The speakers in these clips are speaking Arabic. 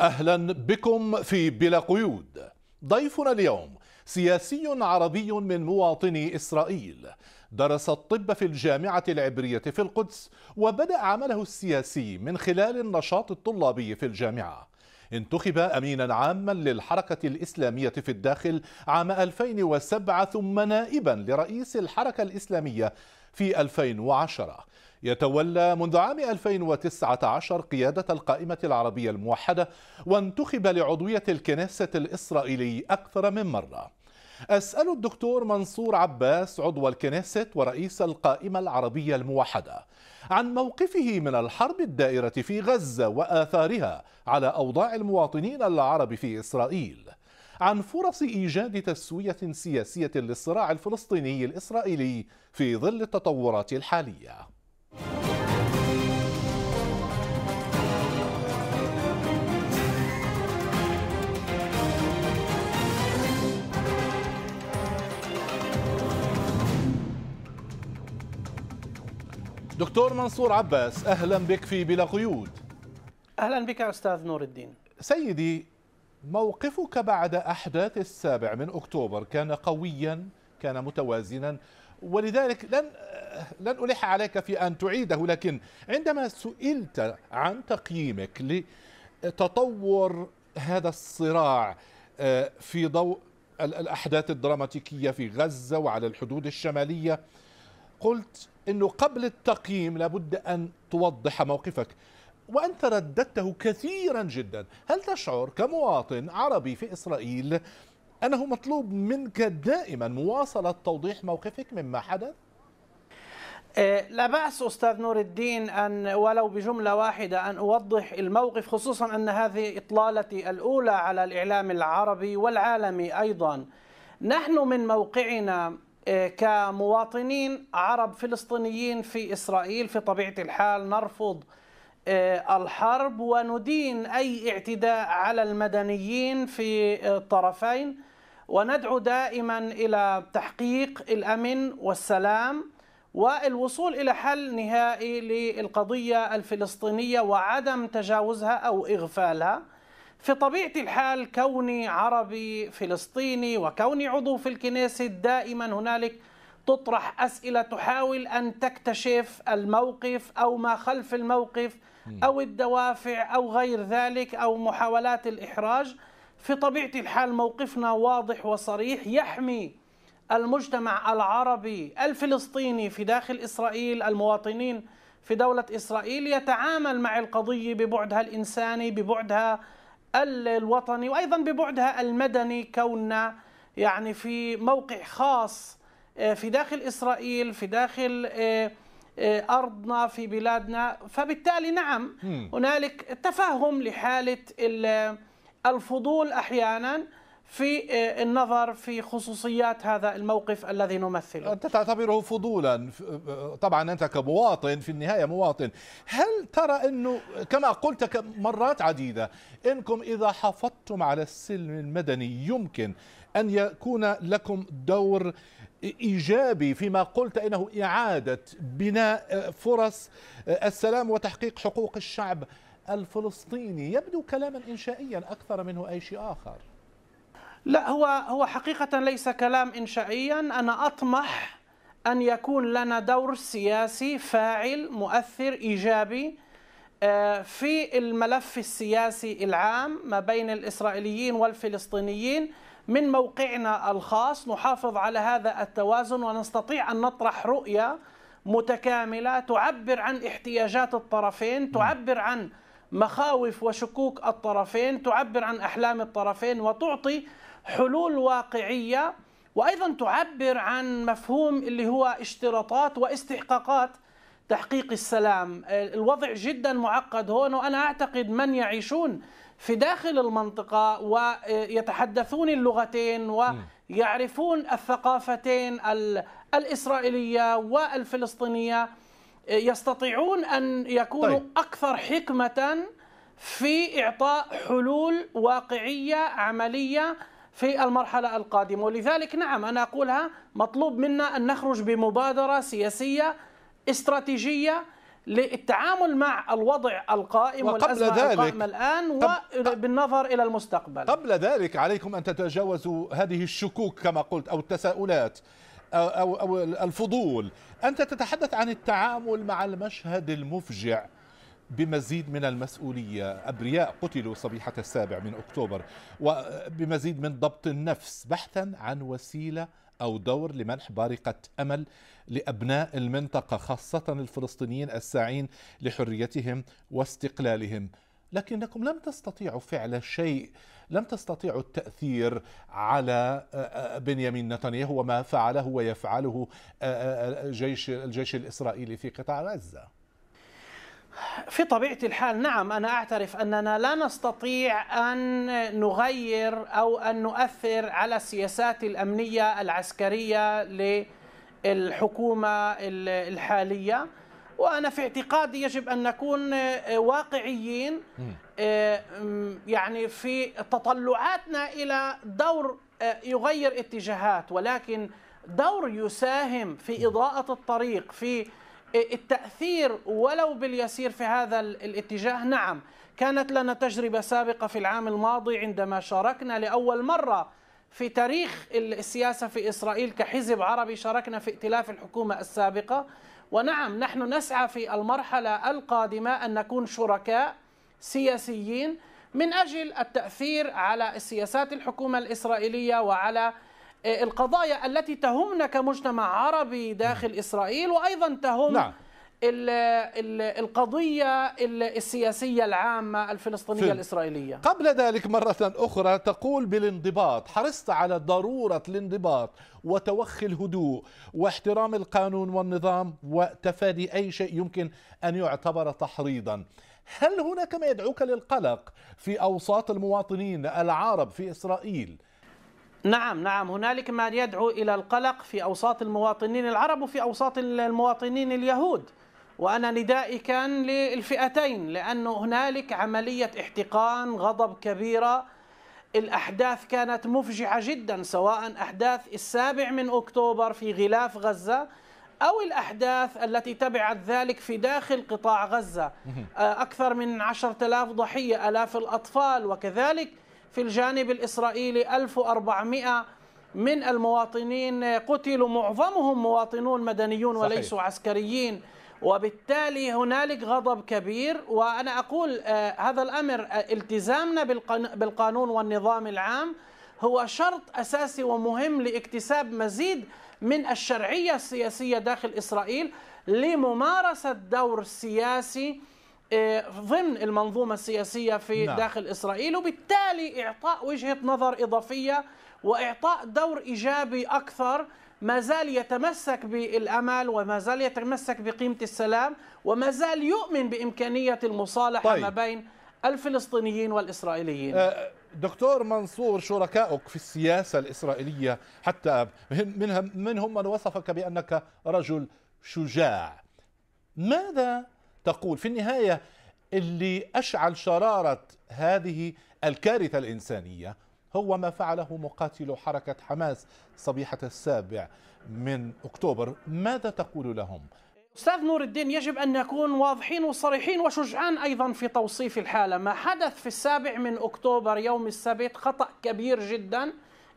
اهلا بكم في بلا قيود ضيفنا اليوم سياسي عربي من مواطني اسرائيل درس الطب في الجامعه العبريه في القدس وبدا عمله السياسي من خلال النشاط الطلابي في الجامعه انتخب امينا عاما للحركه الاسلاميه في الداخل عام 2007 ثم نائبا لرئيس الحركه الاسلاميه في 2010 يتولى منذ عام 2019 قيادة القائمة العربية الموحدة وانتخب لعضوية الكنيسة الإسرائيلي أكثر من مرة أسأل الدكتور منصور عباس عضو الكنيست ورئيس القائمة العربية الموحدة عن موقفه من الحرب الدائرة في غزة وآثارها على أوضاع المواطنين العرب في إسرائيل عن فرص إيجاد تسوية سياسية للصراع الفلسطيني الإسرائيلي في ظل التطورات الحالية دكتور منصور عباس اهلا بك في بلا قيود اهلا بك استاذ نور الدين سيدي موقفك بعد احداث السابع من اكتوبر كان قويا كان متوازنا ولذلك لن لن الح عليك في ان تعيده لكن عندما سئلت عن تقييمك لتطور هذا الصراع آه، في ضوء الاحداث الدراماتيكيه في غزه وعلى الحدود الشماليه قلت أنه قبل التقييم لابد أن توضح موقفك وأنت رددته كثيرا جدا هل تشعر كمواطن عربي في إسرائيل أنه مطلوب منك دائما مواصلة توضيح موقفك مما حدث؟ آه، لا بأس أستاذ نور الدين أن ولو بجملة واحدة أن أوضح الموقف خصوصا أن هذه إطلالتي الأولى على الإعلام العربي والعالمي أيضا نحن من موقعنا كمواطنين عرب فلسطينيين في إسرائيل في طبيعة الحال نرفض آه، الحرب وندين أي اعتداء على المدنيين في آه، الطرفين وندعو دائما إلى تحقيق الأمن والسلام والوصول إلى حل نهائي للقضية الفلسطينية وعدم تجاوزها أو إغفالها في طبيعة الحال كوني عربي فلسطيني وكوني عضو في الكنيسة دائما هنالك تطرح أسئلة تحاول أن تكتشف الموقف أو ما خلف الموقف أو الدوافع أو غير ذلك أو محاولات الإحراج في طبيعة الحال موقفنا واضح وصريح يحمي المجتمع العربي الفلسطيني في داخل إسرائيل المواطنين في دولة إسرائيل يتعامل مع القضية ببعدها الإنساني ببعدها الوطني وايضا ببعدها المدني كوننا يعني في موقع خاص آه، في داخل اسرائيل في داخل آه، آه، ارضنا في بلادنا فبالتالي نعم هنالك تفهم لحاله الفضول احيانا في آه، النظر في خصوصيات هذا الموقف الذي نمثله أنت تعتبره فضولا آه، طبعا أنت كمواطن في النهاية مواطن هل ترى أنه كما قلت مرات عديدة أنكم إذا حافظتم على السلم المدني يمكن أن يكون لكم دور إيجابي فيما قلت إنه إعادة بناء فرص آه، السلام وتحقيق حقوق الشعب الفلسطيني يبدو كلاما إنشائيا أكثر منه أي شيء آخر لا هو هو حقيقة ليس كلام إنشائيا أنا أطمح أن يكون لنا دور سياسي فاعل مؤثر إيجابي آه، في الملف السياسي العام ما بين الإسرائيليين والفلسطينيين من موقعنا الخاص نحافظ على هذا التوازن ونستطيع أن نطرح رؤية متكاملة تعبر عن احتياجات الطرفين تعبر عن مخاوف وشكوك الطرفين تعبر عن أحلام الطرفين وتعطي حلول واقعيه وايضا تعبر عن مفهوم اللي هو اشتراطات واستحقاقات تحقيق السلام الوضع جدا معقد هون وانا اعتقد من يعيشون في داخل المنطقه ويتحدثون اللغتين ويعرفون الثقافتين الاسرائيليه والفلسطينيه يستطيعون ان يكونوا طيب. اكثر حكمه في اعطاء حلول واقعيه عمليه في المرحلة القادمة ولذلك نعم أنا أقولها مطلوب منا أن نخرج بمبادرة سياسية استراتيجية للتعامل مع الوضع القائم وقبل ذلك القائمة الآن وبالنظر إلى المستقبل قبل ذلك عليكم أن تتجاوزوا هذه الشكوك كما قلت أو التساؤلات أو, أو الفضول أنت تتحدث عن التعامل مع المشهد المفجع بمزيد من المسؤولية أبرياء قتلوا صبيحة السابع من أكتوبر وبمزيد من ضبط النفس بحثا عن وسيلة أو دور لمنح بارقة أمل لأبناء المنطقة خاصة الفلسطينيين الساعين لحريتهم واستقلالهم لكنكم لم تستطيعوا فعل شيء لم تستطيعوا التأثير على آه، آه، بنيامين نتنياهو وما فعله ويفعله آه، جيش الجيش الإسرائيلي في قطاع غزة في طبيعة الحال نعم أنا أعترف أننا لا نستطيع أن نغير أو أن نؤثر على السياسات الأمنية العسكرية للحكومة الحالية وأنا في اعتقادي يجب أن نكون واقعيين آه، يعني في تطلعاتنا إلى دور آه، يغير اتجاهات ولكن دور يساهم في إضاءة الطريق في التأثير ولو باليسير في هذا الاتجاه نعم كانت لنا تجربة سابقة في العام الماضي عندما شاركنا لأول مرة في تاريخ السياسة في إسرائيل كحزب عربي شاركنا في ائتلاف الحكومة السابقة ونعم نحن نسعى في المرحلة القادمة أن نكون شركاء سياسيين من أجل التأثير على سياسات الحكومة الإسرائيلية وعلى آه، القضايا التي تهمنا كمجتمع عربي داخل نعم. إسرائيل وأيضا تهم نعم. القضية السياسية العامة الفلسطينية الإسرائيلية قبل ذلك مرة أخرى تقول بالانضباط حرصت على ضرورة الانضباط وتوخي الهدوء واحترام القانون والنظام وتفادي أي شيء يمكن أن يعتبر تحريضا هل هناك ما يدعوك للقلق في أوساط المواطنين العرب في إسرائيل؟ نعم نعم هنالك من يدعو إلى القلق في أوساط المواطنين العرب وفي أوساط المواطنين اليهود وأنا ندائي كان للفئتين لانه هنالك عملية احتقان غضب كبيرة الأحداث كانت مفجعة جدا سواء أحداث السابع من أكتوبر في غلاف غزة أو الأحداث التي تبعت ذلك في داخل قطاع غزة آه، أكثر من عشرة آلاف ضحية ألاف الأطفال وكذلك في الجانب الإسرائيلي 1400 من المواطنين قتلوا معظمهم مواطنون مدنيون صحيح. وليسوا عسكريين وبالتالي هنالك غضب كبير وأنا أقول آه، هذا الأمر آه، التزامنا بالقانون والنظام العام هو شرط أساسي ومهم لاكتساب مزيد من الشرعية السياسية داخل إسرائيل لممارسة دور سياسي ضمن المنظومة السياسية في نعم. داخل إسرائيل وبالتالي إعطاء وجهة نظر إضافية وإعطاء دور إيجابي أكثر ما زال يتمسك بالأمل وما زال يتمسك بقيمة السلام وما زال يؤمن بإمكانية المصالحة طيب. ما بين الفلسطينيين والإسرائيليين آه، دكتور منصور شركائك في السياسة الإسرائيلية حتى منهم من وصفك بأنك رجل شجاع ماذا تقول في النهاية اللي أشعل شرارة هذه الكارثة الإنسانية هو ما فعله مقاتلو حركة حماس صبيحة السابع من أكتوبر ماذا تقول لهم؟ أستاذ نور الدين يجب أن نكون واضحين وصريحين وشجعان أيضا في توصيف الحالة ما حدث في السابع من أكتوبر يوم السبت خطأ كبير جدا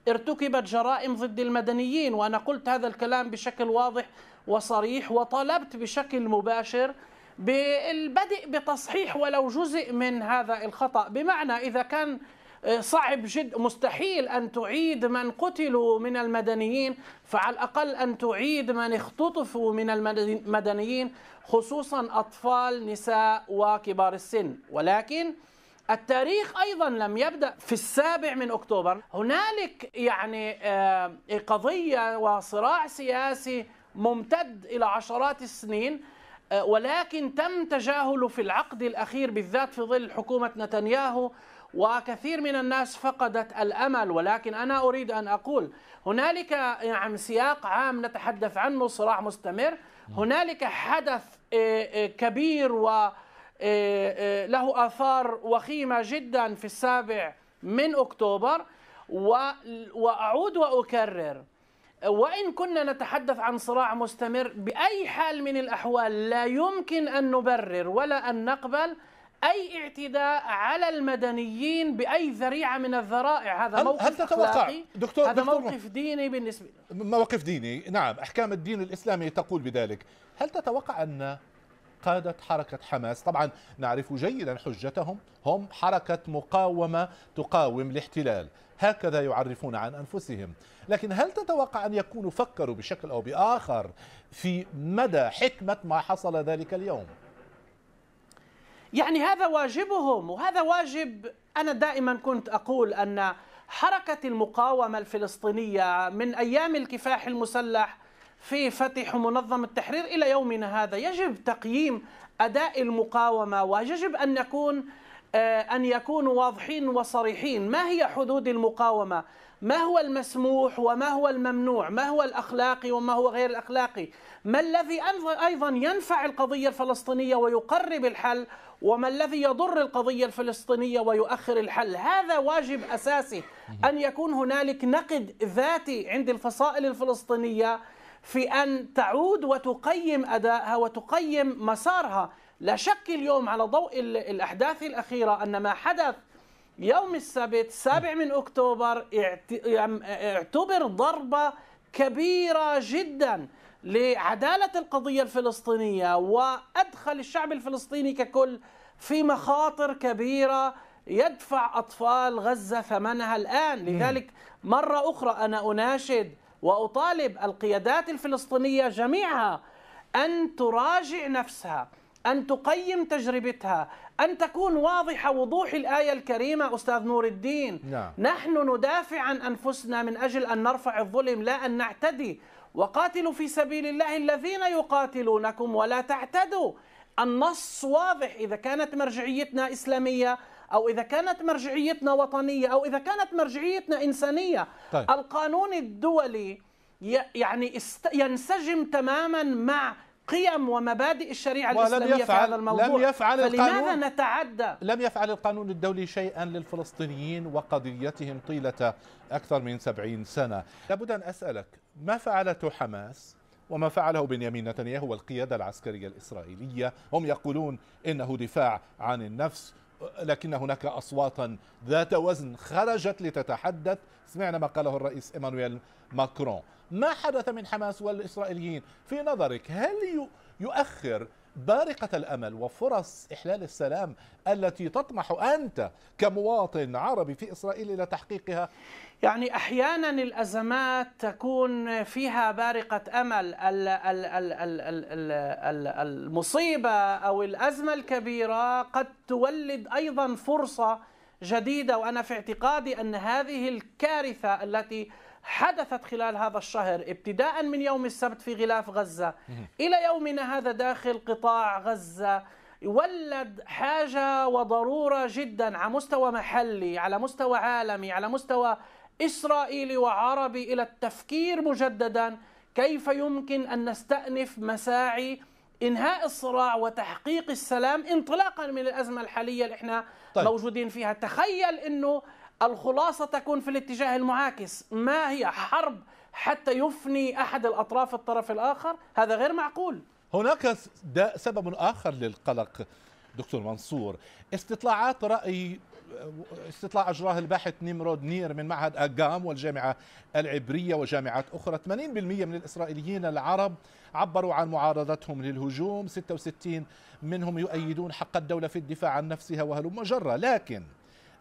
ارتكبت جرائم ضد المدنيين وأنا قلت هذا الكلام بشكل واضح وصريح وطلبت بشكل مباشر بالبدء بتصحيح ولو جزء من هذا الخطأ بمعنى إذا كان آه، صعب جد مستحيل أن تعيد من قتلوا من المدنيين فعلى الأقل أن تعيد من اختطفوا من المدنيين خصوصا أطفال نساء وكبار السن ولكن التاريخ ايضا لم يبدا في السابع من اكتوبر هنالك يعني آه، قضيه وصراع سياسي ممتد الى عشرات السنين أه، ولكن تم تجاهله في العقد الأخير بالذات في ظل حكومة نتنياهو وكثير من الناس فقدت الامل ولكن انا اريد ان اقول هنالك يعني سياق عام نتحدث عنه صراع مستمر هنالك حدث أه، أه، كبير و له اثار وخيمه جدا في السابع من اكتوبر واعود واكرر وإن كنا نتحدث عن صراع مستمر بأي حال من الأحوال لا يمكن أن نبرر ولا أن نقبل أي اعتداء على المدنيين بأي ذريعة من الذرائع هذا هل موقف هل تتوقع دكتور هذا دكتور موقف ديني بالنسبة موقف ديني نعم أحكام الدين الإسلامي تقول بذلك هل تتوقع أن قادة حركة حماس طبعا نعرف جيدا حجتهم هم حركة مقاومة تقاوم الاحتلال هكذا يعرفون عن أنفسهم لكن هل تتوقع أن يكونوا فكروا بشكل أو بآخر في مدى حكمة ما حصل ذلك اليوم يعني هذا واجبهم وهذا واجب أنا دائما كنت أقول أن حركة المقاومة الفلسطينية من أيام الكفاح المسلح في فتح منظم التحرير إلى يومنا هذا يجب تقييم أداء المقاومة ويجب أن نكون آه، أن يكونوا واضحين وصريحين ما هي حدود المقاومة ما هو المسموح وما هو الممنوع ما هو الأخلاقي وما هو غير الأخلاقي ما الذي أيضا ينفع القضية الفلسطينية ويقرب الحل وما الذي يضر القضية الفلسطينية ويؤخر الحل هذا واجب أساسي أن يكون هنالك نقد ذاتي عند الفصائل الفلسطينية في أن تعود وتقيم أدائها وتقيم مسارها لا شك اليوم على ضوء الأحداث الأخيرة أن ما حدث يوم السبت 7 من أكتوبر اعتبر ضربة كبيرة جدا لعدالة القضية الفلسطينية وأدخل الشعب الفلسطيني ككل في مخاطر كبيرة يدفع أطفال غزة ثمنها الآن لذلك مرة أخرى أنا أناشد واطالب القيادات الفلسطينيه جميعها ان تراجع نفسها ان تقيم تجربتها ان تكون واضحه وضوح الايه الكريمه استاذ نور الدين نعم. نحن ندافع عن انفسنا من اجل ان نرفع الظلم لا ان نعتدي وقاتلوا في سبيل الله الذين يقاتلونكم ولا تعتدوا النص واضح اذا كانت مرجعيتنا اسلاميه أو إذا كانت مرجعيتنا وطنية أو إذا كانت مرجعيتنا إنسانية طيب. القانون الدولي يعني ينسجم تماما مع قيم ومبادئ الشريعة الإسلامية يفعل في هذا الموضوع لم يفعل فلماذا القانون نتعدى لم يفعل القانون الدولي شيئا للفلسطينيين وقضيتهم طيلة أكثر من سبعين سنة لابد أن أسألك ما فعلته حماس وما فعله بنيامين نتنياهو والقيادة العسكرية الإسرائيلية هم يقولون إنه دفاع عن النفس لكن هناك أصواتا ذات وزن خرجت لتتحدث سمعنا ما قاله الرئيس إيمانويل ماكرون ما حدث من حماس والإسرائيليين في نظرك هل يؤخر بارقة الأمل وفرص إحلال السلام التي تطمح أنت كمواطن عربي في إسرائيل إلى تحقيقها؟ يعني أحيانا الأزمات تكون فيها بارقة أمل المصيبة أو الأزمة الكبيرة قد تولد أيضا فرصة جديدة وأنا في اعتقادي أن هذه الكارثة التي حدثت خلال هذا الشهر ابتداء من يوم السبت في غلاف غزة إلى يومنا هذا داخل قطاع غزة ولد حاجة وضرورة جدا على مستوى محلي على مستوى عالمي على مستوى إسرائيلي وعربي إلى التفكير مجددا كيف يمكن أن نستأنف مساعي انهاء الصراع وتحقيق السلام انطلاقا من الازمه الحاليه اللي احنا طيب. موجودين فيها تخيل انه الخلاصة تكون في الاتجاه المعاكس ما هي حرب حتى يفني أحد الأطراف الطرف الآخر هذا غير معقول هناك ده سبب آخر للقلق دكتور منصور استطلاعات رأي استطلاع اجراه الباحث نمرود نير من معهد اجام والجامعه العبريه وجامعات اخرى 80% من الاسرائيليين العرب عبروا عن معارضتهم للهجوم 66 منهم يؤيدون حق الدوله في الدفاع عن نفسها وهلم مجره لكن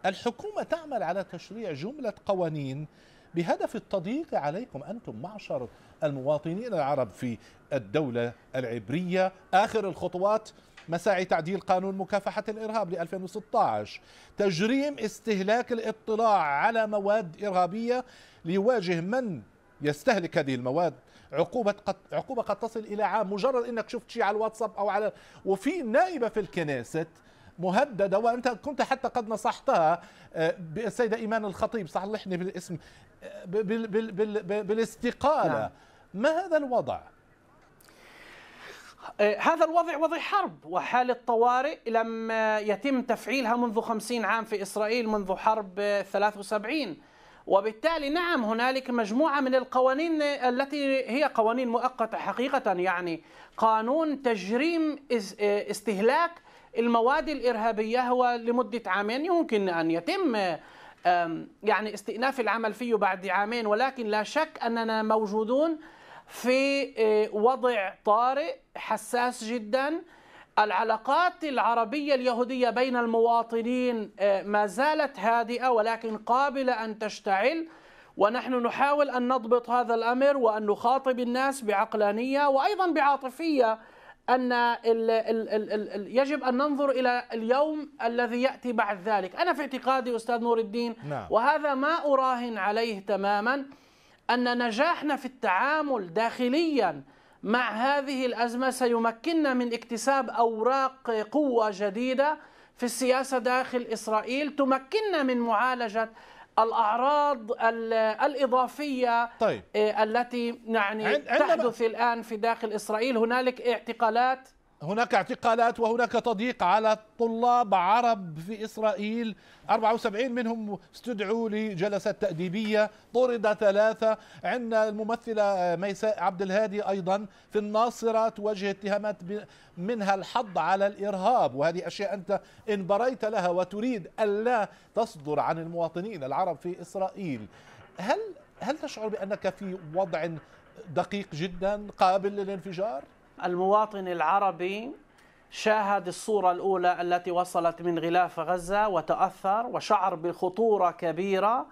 الحكومة تعمل على تشريع جملة قوانين بهدف التضييق عليكم أنتم معشر المواطنين العرب في الدولة العبرية آخر الخطوات مساعي تعديل قانون مكافحة الإرهاب ل 2016 تجريم استهلاك الاطلاع على مواد إرهابية ليواجه من يستهلك هذه المواد عقوبة قد عقوبة قد تصل إلى عام مجرد أنك شفت شيء على الواتساب أو على وفي نائبة في الكنيست مهدده وانت كنت حتى قد نصحتها آه، السيده ايمان الخطيب صححني بالاسم آه، بال بال بال بالاستقاله نعم. ما هذا الوضع؟ آه، هذا الوضع وضع حرب وحالة طوارئ لم يتم تفعيلها منذ خمسين عام في إسرائيل منذ حرب 73 وبالتالي نعم هنالك مجموعة من القوانين التي هي قوانين مؤقتة حقيقة يعني قانون تجريم استهلاك المواد الإرهابية هو لمدة عامين يمكن أن يتم يعني استئناف العمل فيه بعد عامين ولكن لا شك أننا موجودون في آه، وضع طارئ حساس جدا العلاقات العربية اليهودية بين المواطنين آه، ما زالت هادئة ولكن قابلة أن تشتعل ونحن نحاول أن نضبط هذا الأمر وأن نخاطب الناس بعقلانية وأيضا بعاطفية أن ال ال ال الـ يجب أن ننظر إلى اليوم الذي يأتي بعد ذلك أنا في اعتقادي أستاذ نور الدين نعم. وهذا ما أراهن عليه تماما أن نجاحنا في التعامل داخليا مع هذه الأزمة سيمكننا من اكتساب أوراق قوة جديدة في السياسة داخل إسرائيل تمكننا من معالجة الاعراض الاضافيه طيب. آه، التي يعني تحدث الان في داخل اسرائيل هنالك اعتقالات هناك اعتقالات وهناك تضييق على طلاب عرب في إسرائيل 74 منهم استدعوا لجلسة تأديبية طرد ثلاثة عندنا الممثلة ميساء عبد الهادي أيضا في الناصرة توجه اتهامات منها الحض على الإرهاب وهذه أشياء أنت إن بريت لها وتريد ألا تصدر عن المواطنين العرب في إسرائيل هل هل تشعر بأنك في وضع دقيق جدا قابل للانفجار؟ المواطن العربي شاهد الصورة الأولى التي وصلت من غلاف غزة وتأثر وشعر بخطورة كبيرة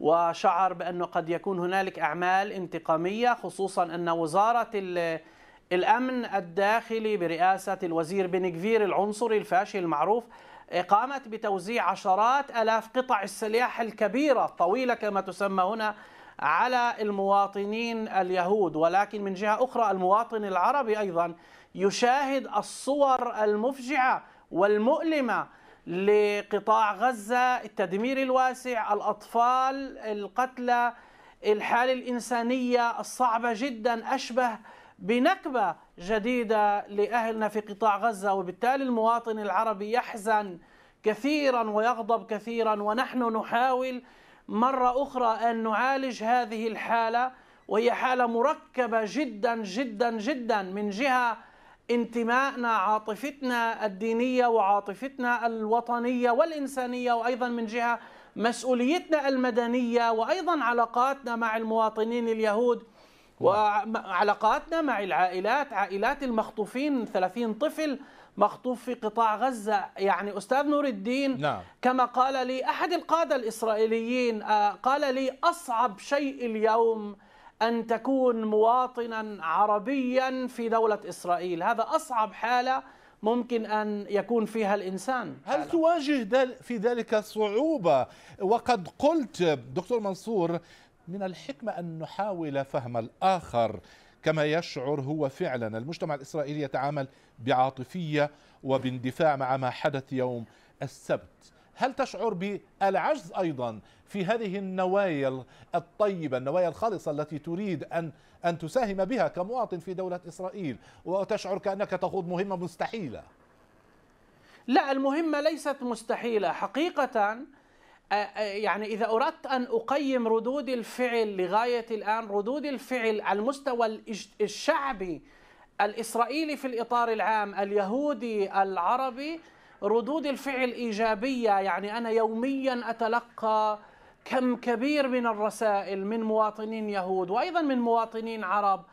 وشعر بأنه قد يكون هنالك أعمال انتقامية خصوصا أن وزارة الأمن الداخلي برئاسة الوزير بن كفير العنصري الفاشل المعروف قامت بتوزيع عشرات ألاف قطع السلاح الكبيرة الطويلة كما تسمى هنا على المواطنين اليهود ولكن من جهة أخرى المواطن العربي أيضا يشاهد الصور المفجعة والمؤلمة لقطاع غزة التدمير الواسع الأطفال القتلى الحالة الإنسانية الصعبة جدا أشبه بنكبة جديدة لأهلنا في قطاع غزة وبالتالي المواطن العربي يحزن كثيرا ويغضب كثيرا ونحن نحاول مرة أخرى أن نعالج هذه الحالة وهي حالة مركبة جدا جدا جدا من جهة انتمائنا عاطفتنا الدينية وعاطفتنا الوطنية والإنسانية وأيضا من جهة مسؤوليتنا المدنية وأيضا علاقاتنا مع المواطنين اليهود وعلاقاتنا مع العائلات عائلات المخطوفين 30 طفل مخطوف في قطاع غزة يعني أستاذ نور الدين نعم. كما قال لي أحد القادة الإسرائيليين آه، قال لي أصعب شيء اليوم أن تكون مواطنا عربيا في دولة إسرائيل هذا أصعب حالة ممكن أن يكون فيها الإنسان هل تواجه في ذلك صعوبة وقد قلت دكتور منصور من الحكمة أن نحاول فهم الآخر كما يشعر هو فعلا المجتمع الإسرائيلي يتعامل بعاطفية وباندفاع مع ما حدث يوم السبت هل تشعر بالعجز أيضا في هذه النوايا الطيبة النوايا الخالصة التي تريد أن أن تساهم بها كمواطن في دولة إسرائيل وتشعر كأنك تخوض مهمة مستحيلة لا المهمة ليست مستحيلة حقيقة يعني إذا أردت أن أقيم ردود الفعل لغاية الآن ردود الفعل على المستوى الشعبي الإسرائيلي في الإطار العام اليهودي العربي ردود الفعل إيجابية يعني أنا يوميا أتلقى كم كبير من الرسائل من مواطنين يهود وأيضا من مواطنين عرب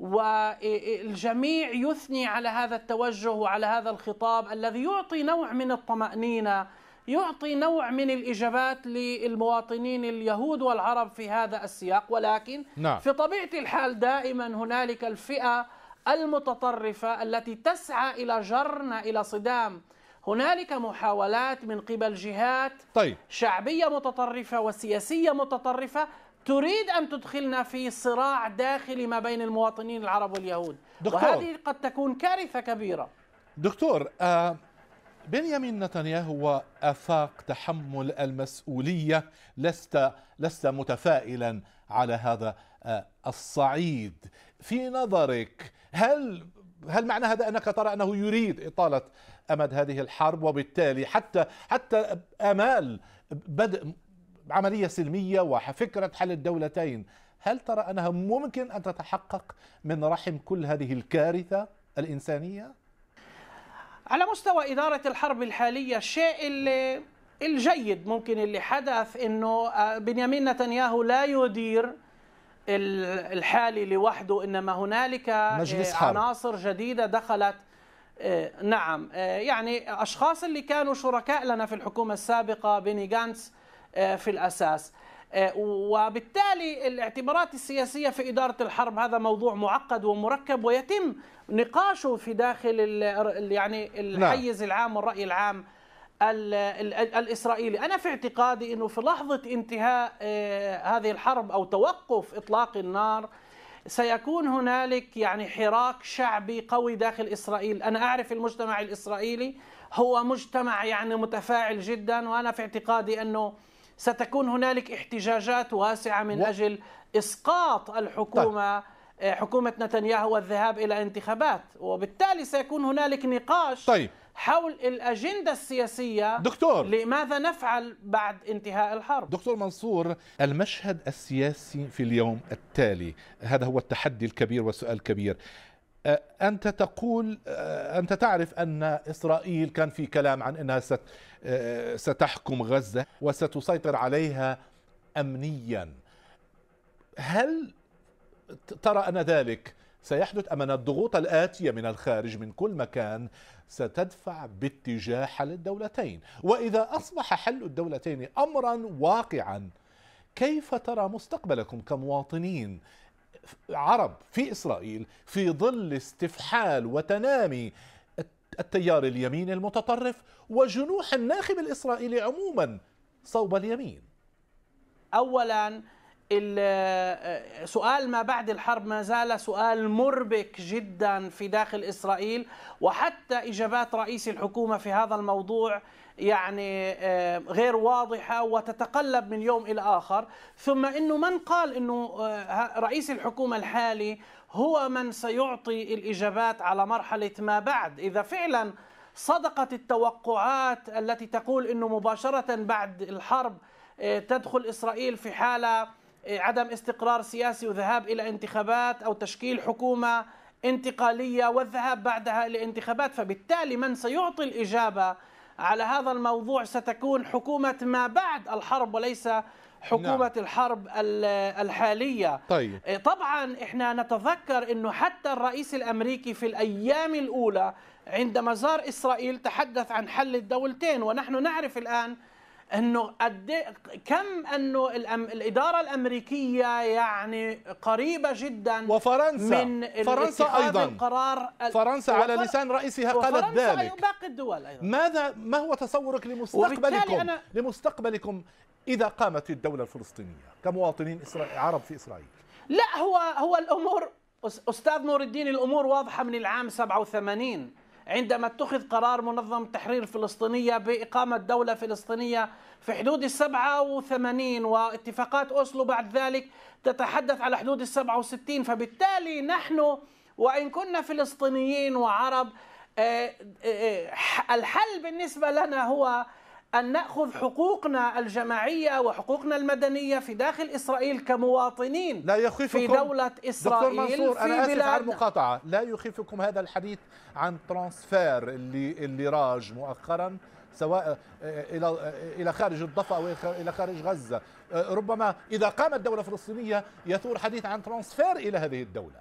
والجميع يثني على هذا التوجه وعلى هذا الخطاب الذي يعطي نوع من الطمأنينة يعطي نوع من الإجابات للمواطنين اليهود والعرب في هذا السياق ولكن نعم. في طبيعة الحال دائما هنالك الفئة المتطرفة التي تسعى إلى جرنا إلى صدام هنالك محاولات من قبل جهات طيب. شعبية متطرفة وسياسية متطرفة تريد أن تدخلنا في صراع داخلي ما بين المواطنين العرب واليهود دكتور. وهذه قد تكون كارثة كبيرة دكتور آه بنيامين نتنياهو افاق تحمل المسؤوليه لست لست متفائلا على هذا آه، الصعيد في نظرك هل هل معنى هذا انك ترى انه يريد اطاله امد هذه الحرب وبالتالي حتى حتى امال بدء عمليه سلميه وفكره حل الدولتين هل ترى انها ممكن ان تتحقق من رحم كل هذه الكارثه الانسانيه؟ على مستوى إدارة الحرب الحالية الشيء اللي الجيد ممكن اللي حدث انه آه، بنيامين نتنياهو لا يدير الحالي لوحده انما هنالك آه، مجلس عناصر جديده دخلت آه، نعم يعني اشخاص اللي كانوا شركاء لنا في الحكومه السابقه بيني جانس في الاساس آه، وبالتالي الاعتبارات السياسيه في اداره الحرب هذا موضوع معقد ومركب ويتم نقاشه في داخل يعني الحيز نعم. العام والراي العام الاسرائيلي، انا في اعتقادي انه في لحظه انتهاء آه، هذه الحرب او توقف اطلاق النار سيكون هنالك يعني حراك شعبي قوي داخل اسرائيل، انا اعرف المجتمع الاسرائيلي هو مجتمع يعني متفاعل جدا وانا في اعتقادي انه ستكون هنالك احتجاجات واسعة من و... أجل إسقاط الحكومة طيب. آه، حكومة نتنياهو والذهاب إلى انتخابات وبالتالي سيكون هنالك نقاش طيب. حول الأجندة السياسية دكتور لماذا نفعل بعد انتهاء الحرب دكتور منصور المشهد السياسي في اليوم التالي هذا هو التحدي الكبير والسؤال الكبير آه، أنت تقول آه، أنت تعرف أن إسرائيل كان في كلام عن أنها آه، ستحكم غزة وستسيطر عليها أمنيا هل ترى أن ذلك سيحدث أم أن الضغوط الآتية من الخارج من كل مكان ستدفع باتجاه حل الدولتين وإذا أصبح حل الدولتين أمرا واقعا كيف ترى مستقبلكم كمواطنين عرب في إسرائيل في ظل استفحال وتنامي التيار اليميني المتطرف وجنوح الناخب الإسرائيلي عموما صوب اليمين أولا آه، سؤال ما بعد الحرب ما زال سؤال مربك جدا في داخل إسرائيل وحتى إجابات رئيس الحكومة في هذا الموضوع يعني آه، غير واضحة وتتقلب من يوم إلى آخر ثم أنه من قال أنه آه، رئيس الحكومة الحالي هو من سيعطي الإجابات على مرحلة ما بعد إذا فعلا صدقت التوقعات التي تقول أنه مباشرة بعد الحرب آه، تدخل إسرائيل في حالة عدم استقرار سياسي وذهاب إلى انتخابات أو تشكيل حكومة انتقالية والذهاب بعدها لانتخابات فبالتالي من سيعطي الإجابة على هذا الموضوع ستكون حكومة ما بعد الحرب وليس حكومة نعم. الحرب الحالية طيب. إيه، طبعا احنا نتذكر انه حتى الرئيس الامريكي في الايام الاولى عندما زار اسرائيل تحدث عن حل الدولتين ونحن نعرف الان انه قد كم انه الاداره الامريكيه يعني قريبه جدا وفرنسا من فرنسا ايضا القرار فرنسا وفر... على لسان رئيسها قالت ذلك وفرنسا باقي الدول ايضا ماذا ما هو تصورك لمستقبلكم أنا... لمستقبلكم اذا قامت الدوله الفلسطينيه كمواطنين عرب في اسرائيل لا هو هو الامور استاذ نور الدين الامور واضحه من العام 87 عندما اتخذ قرار منظمة التحرير الفلسطينية بإقامة دولة فلسطينية في حدود السبعة وثمانين واتفاقات أوسلو بعد ذلك تتحدث على حدود السبعة وستين فبالتالي نحن وإن كنا فلسطينيين وعرب آه، آه، آه، الحل بالنسبة لنا هو أن نأخذ حقوقنا الجماعية وحقوقنا المدنية في داخل إسرائيل كمواطنين لا يخيفكم في دولة إسرائيل دكتور منصور في أنا آسف بلادنا. على المقاطعة لا يخيفكم هذا الحديث عن ترانسفير اللي, اللي راج مؤخرا سواء آه، الى آه، الى خارج الضفه او الى خارج غزه آه، ربما اذا قامت دوله فلسطينيه يثور حديث عن ترانسفير الى هذه الدوله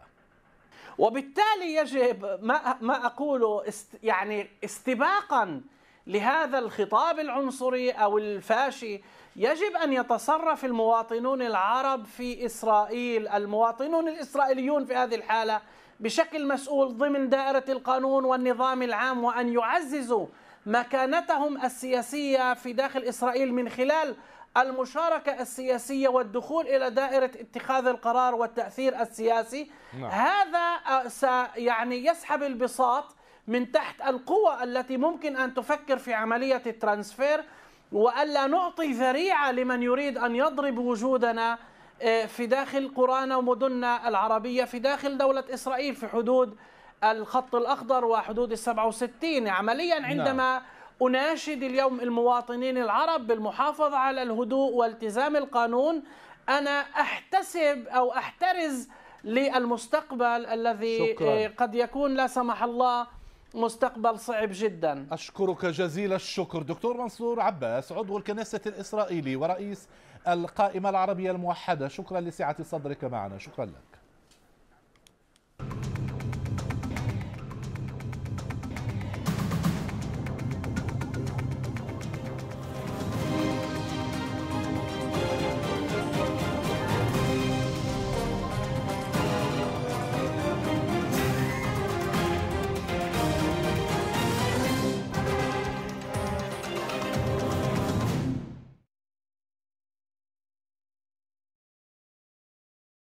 وبالتالي يجب ما ما اقوله يعني استباقا لهذا الخطاب العنصري او الفاشي يجب ان يتصرف المواطنون العرب في اسرائيل، المواطنون الاسرائيليون في هذه الحاله بشكل مسؤول ضمن دائره القانون والنظام العام وان يعززوا مكانتهم السياسيه في داخل اسرائيل من خلال المشاركة السياسية والدخول إلى دائرة اتخاذ القرار والتأثير السياسي نعم. هذا آه، يعني يسحب البساط من تحت القوى التي ممكن أن تفكر في عملية الترانسفير وألا نعطي ذريعة لمن يريد أن يضرب وجودنا آه، في داخل قرانا ومدننا العربية في داخل دولة إسرائيل في حدود الخط الأخضر وحدود السبعة وستين عمليا نعم. عندما أناشد اليوم المواطنين العرب بالمحافظة على الهدوء والتزام القانون أنا أحتسب أو أحترز للمستقبل الذي شكرا. آه، قد يكون لا سمح الله مستقبل صعب جدا أشكرك جزيل الشكر دكتور منصور عباس عضو الكنيسة الإسرائيلي ورئيس القائمة العربية الموحدة شكرا لسعة صدرك معنا شكرا لك